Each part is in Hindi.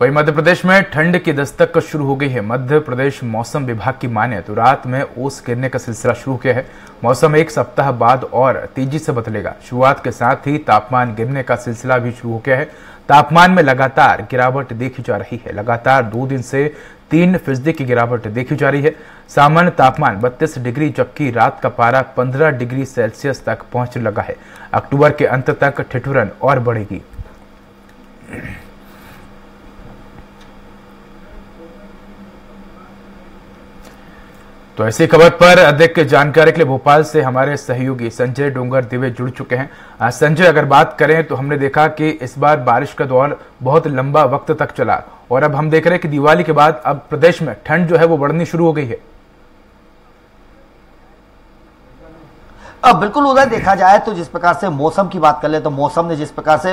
वहीं मध्य प्रदेश में ठंड की दस्तक शुरू हो गई है मध्य प्रदेश मौसम विभाग की माने तो रात में ओस गिरने का सिलसिला शुरू किया है मौसम एक सप्ताह बाद और तेजी से बदलेगा शुरुआत के साथ ही तापमान गिरने का सिलसिला भी शुरू हो गया है तापमान में लगातार गिरावट देखी जा रही है लगातार दो दिन से तीन फीसदी की गिरावट देखी जा रही है सामान्य तापमान 32 डिग्री जबकि रात का पारा 15 डिग्री सेल्सियस तक पहुंच लगा है अक्टूबर के अंत तक ठिठुरन और बढ़ेगी तो ऐसी खबर पर अधिक जानकारी के लिए भोपाल से हमारे सहयोगी संजय डोंगर दिवे जुड़ चुके हैं संजय अगर बात करें तो हमने देखा कि इस बार बारिश का दौर बहुत लंबा वक्त तक चला और अब हम देख रहे हैं कि दिवाली के बाद अब प्रदेश में ठंड जो है वो बढ़नी शुरू हो गई है अब बिल्कुल उधर देखा जाए तो जिस प्रकार से मौसम की बात कर ले तो मौसम ने जिस प्रकार से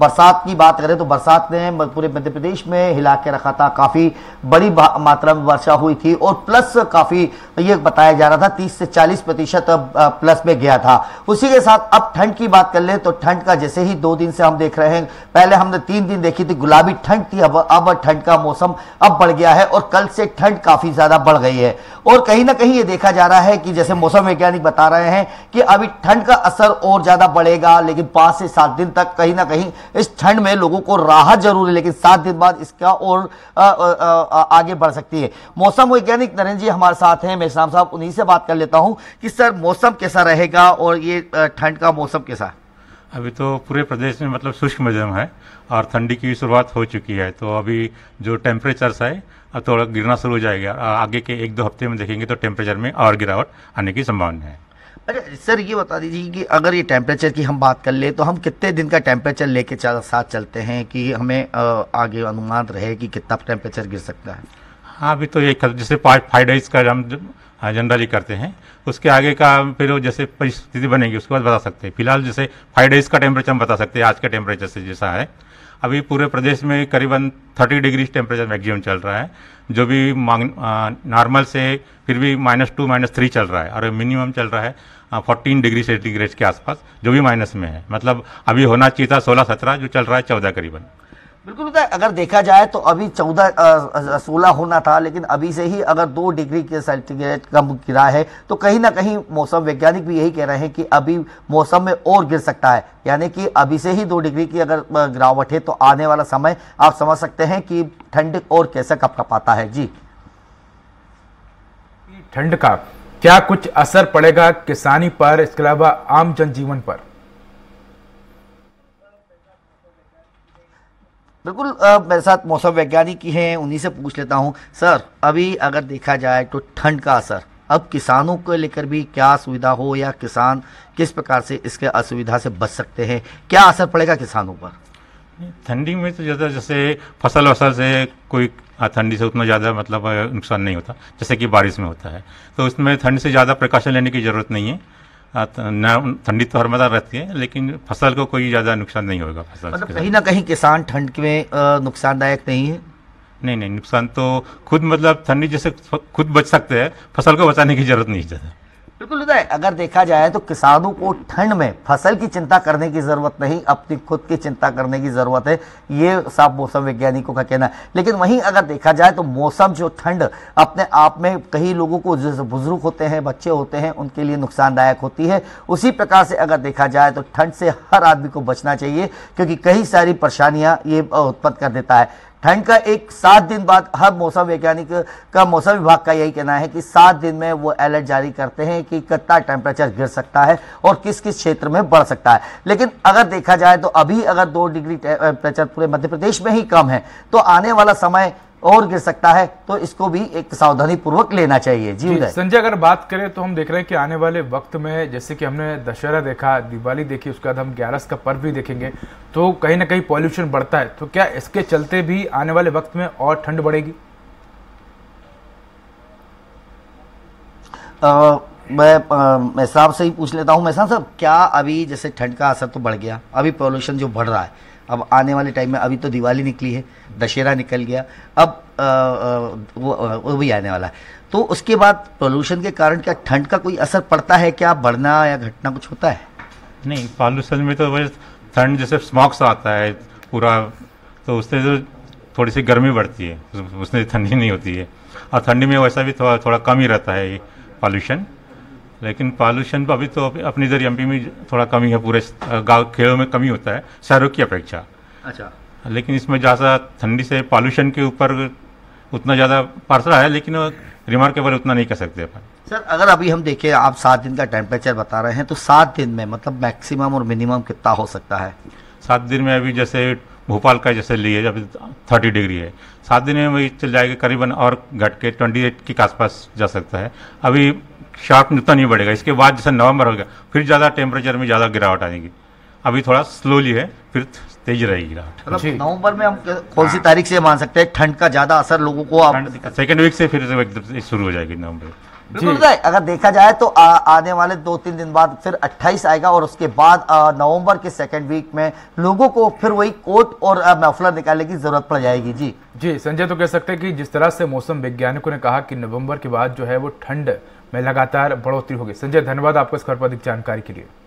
बरसात की बात करें तो बरसात ने पूरे मध्य प्रदेश में हिला के रखा था काफ़ी बड़ी मात्रा में वर्षा हुई थी और प्लस काफ़ी ये बताया जा रहा था 30 से 40 प्रतिशत प्लस में गया था उसी के साथ अब ठंड की बात कर ले तो ठंड का जैसे ही दो दिन से हम देख रहे हैं पहले हमने तीन दिन देखी थी गुलाबी ठंड थी अब अब ठंड का मौसम अब बढ़ गया है और कल से ठंड काफ़ी ज़्यादा बढ़ गई है और कहीं ना कहीं ये देखा जा रहा है कि जैसे मौसम वैज्ञानिक बता रहे हैं कि अभी ठंड का असर और ज़्यादा बढ़ेगा लेकिन पाँच से सात दिन तक कहीं ना कहीं इस ठंड में लोगों को राहत जरूर है लेकिन सात दिन बाद इसका और आ, आ, आ, आगे बढ़ सकती है मौसम वैज्ञानिक नरेंद्र जी हमारे साथ हैं मैं साहब उन्हीं से बात कर लेता हूँ कि सर मौसम कैसा रहेगा और ये ठंड का मौसम कैसा अभी तो पूरे प्रदेश में मतलब शुष्क मौसम है और ठंडी की शुरुआत हो चुकी है तो अभी जो टेम्परेचर है थोड़ा गिरना शुरू हो जाएगा आगे के एक दो हफ्ते में देखेंगे तो टेम्परेचर में और गिरावट आने की संभावना है अच्छा सर ये बता दीजिए कि अगर ये टेम्परेचर की हम बात कर ले तो हम कितने दिन का टेम्परेचर लेके चल साथ चलते हैं कि हमें आगे अनुमान रहे कि कितना टेम्परेचर गिर सकता है हाँ अभी तो ये कर, जैसे फाइव डेज का हम जनरली हाँ, करते हैं उसके आगे का फिर जैसे परिस्थिति बनेगी उसके बाद बता सकते हैं फिलहाल जैसे फाइव डेज का टेम्परेचर हम बता सकते हैं आज के टेम्परेचर से जैसा है अभी पूरे प्रदेश में करीबन 30 डिग्री टेम्परेचर मैक्सिमम चल रहा है जो भी नॉर्मल से फिर भी माइनस टू माइनस थ्री चल रहा है और मिनिमम चल रहा है फोर्टीन डिग्री सेंटीग्रेड के आसपास जो भी माइनस में है मतलब अभी होना चाहिए था सोलह सत्रह जो चल रहा है चौदह करीबन बिल्कुल पता अगर देखा जाए तो अभी चौदह सोलह होना था लेकिन अभी से ही अगर दो डिग्री के सेल्टीग्रेड कम गिरा है तो कहीं ना कहीं मौसम वैज्ञानिक भी यही कह रहे हैं कि अभी मौसम में और गिर सकता है यानी कि अभी से ही दो डिग्री की अगर गिरावट है तो आने वाला समय आप समझ सकते हैं कि ठंड और कैसे कपकपाता है जी ठंड का क्या कुछ असर पड़ेगा किसानी पर इसके अलावा आम जनजीवन पर बिल्कुल मेरे साथ मौसम वैज्ञानिक ही हैं उन्हीं से पूछ लेता हूं सर अभी अगर देखा जाए तो ठंड का असर अब किसानों को लेकर भी क्या सुविधा हो या किसान किस प्रकार से इसके असुविधा से बच सकते हैं क्या असर पड़ेगा किसानों पर ठंडी में तो ज़्यादा जैसे फसल वसल से कोई ठंडी से उतना ज़्यादा मतलब नुकसान नहीं होता जैसे कि बारिश में होता है तो उसमें ठंड से ज़्यादा प्रकाशन लेने की ज़रूरत नहीं है हाँ, तो ना ठंडी तो हर मजा रहती है लेकिन फसल को कोई ज़्यादा नुकसान नहीं होगा फसल मतलब कहीं ना कहीं किसान ठंड में नुकसानदायक नहीं है नहीं नहीं नुकसान तो खुद मतलब ठंडी जैसे खुद बच सकते हैं फसल को बचाने की जरूरत नहीं ज़्यादा बिल्कुल उदय अगर देखा जाए तो किसानों को ठंड में फसल की चिंता करने की जरूरत नहीं अपनी खुद की चिंता करने की जरूरत है ये साफ मौसम वैज्ञानिकों का कहना है लेकिन वहीं अगर देखा जाए तो मौसम जो ठंड अपने आप में कई लोगों को जैसे बुजुर्ग होते हैं बच्चे होते हैं उनके लिए नुकसानदायक होती है उसी प्रकार से अगर देखा जाए तो ठंड से हर आदमी को बचना चाहिए क्योंकि कई सारी परेशानियाँ ये उत्पन्न कर देता है ठंड का एक सात दिन बाद हर मौसम वैज्ञानिक का मौसम विभाग का यही कहना है कि सात दिन में वो अलर्ट जारी करते हैं कि कितना टेम्परेचर गिर सकता है और किस किस क्षेत्र में बढ़ सकता है लेकिन अगर देखा जाए तो अभी अगर दो डिग्री टेम्परेचर पूरे मध्य प्रदेश में ही कम है तो आने वाला समय और गिर सकता है तो इसको भी एक सावधानी पूर्वक लेना चाहिए जी उदय संजय अगर बात करें तो हम देख रहे हैं कि आने वाले वक्त में जैसे कि हमने दशहरा देखा दिवाली देखी उसके बाद हम ग्यारस का पर्व भी देखेंगे तो कहीं ना कहीं पॉल्यूशन बढ़ता है तो क्या इसके चलते भी आने वाले वक्त में और ठंड बढ़ेगी आ, मैं मैं साहब से ही पूछ लेता हूँ मैं साहब क्या अभी जैसे ठंड का असर तो बढ़ गया अभी पॉल्यूशन जो बढ़ रहा है अब आने वाले टाइम में अभी तो दिवाली निकली है दशहरा निकल गया अब आ, आ, वो, वो भी आने वाला है तो उसके बाद पॉल्यूशन के कारण क्या ठंड का कोई असर पड़ता है क्या बढ़ना या घटना कुछ होता है नहीं पॉल्यूशन में तो वैसे ठंड जैसे स्मॉक्स आता है पूरा तो उससे तो थोड़ी सी गर्मी बढ़ती है उसमें ठंडी नहीं होती है और ठंडी में वैसा भी थोड़ा थोड़ा कम ही रहता है पॉल्यूशन लेकिन पॉल्यूशन अभी तो अपनी इधर एमपी में थोड़ा कमी है पूरे गांव खेलों में कमी होता है शहरों की अपेक्षा अच्छा लेकिन इसमें ज़्यादा ठंडी से पॉल्यूशन के ऊपर उतना ज़्यादा पार्सल है लेकिन रिमार्केबल उतना नहीं कर सकते अपन सर अगर अभी हम देखें आप सात दिन का टेम्परेचर बता रहे हैं तो सात दिन में मतलब मैक्सिमम और मिनिमम कितना हो सकता है सात दिन में अभी जैसे भोपाल का जैसे लिए अभी थर्टी डिग्री है सात दिन में वही चल जाएगा करीबन और घट के ट्वेंटी एट के आसपास जा सकता है अभी शार्प उतना नहीं बढ़ेगा इसके बाद जैसे नवंबर हो गया फिर ज़्यादा टेम्परेचर में ज़्यादा गिरावट आएगी अभी थोड़ा स्लोली है फिर तेज रहेगी गिरावट मतलब नवंबर में हम कौन सी तारीख से मान सकते हैं ठंड का ज़्यादा असर लोगों को सेकेंड वीक से फिर एकदम शुरू हो जाएगी नवंबर अगर देखा जाए तो आ, आने वाले दो तीन दिन बाद फिर 28 आएगा और उसके बाद नवंबर के सेकेंड वीक में लोगों को फिर वही कोट और मफलर निकालने की जरूरत पड़ जाएगी जी जी संजय तो कह सकते हैं कि जिस तरह से मौसम वैज्ञानिकों ने कहा कि नवंबर के बाद जो है वो ठंड में लगातार बढ़ोतरी होगी संजय धन्यवाद आपको इस खबर पर अधिक जानकारी के लिए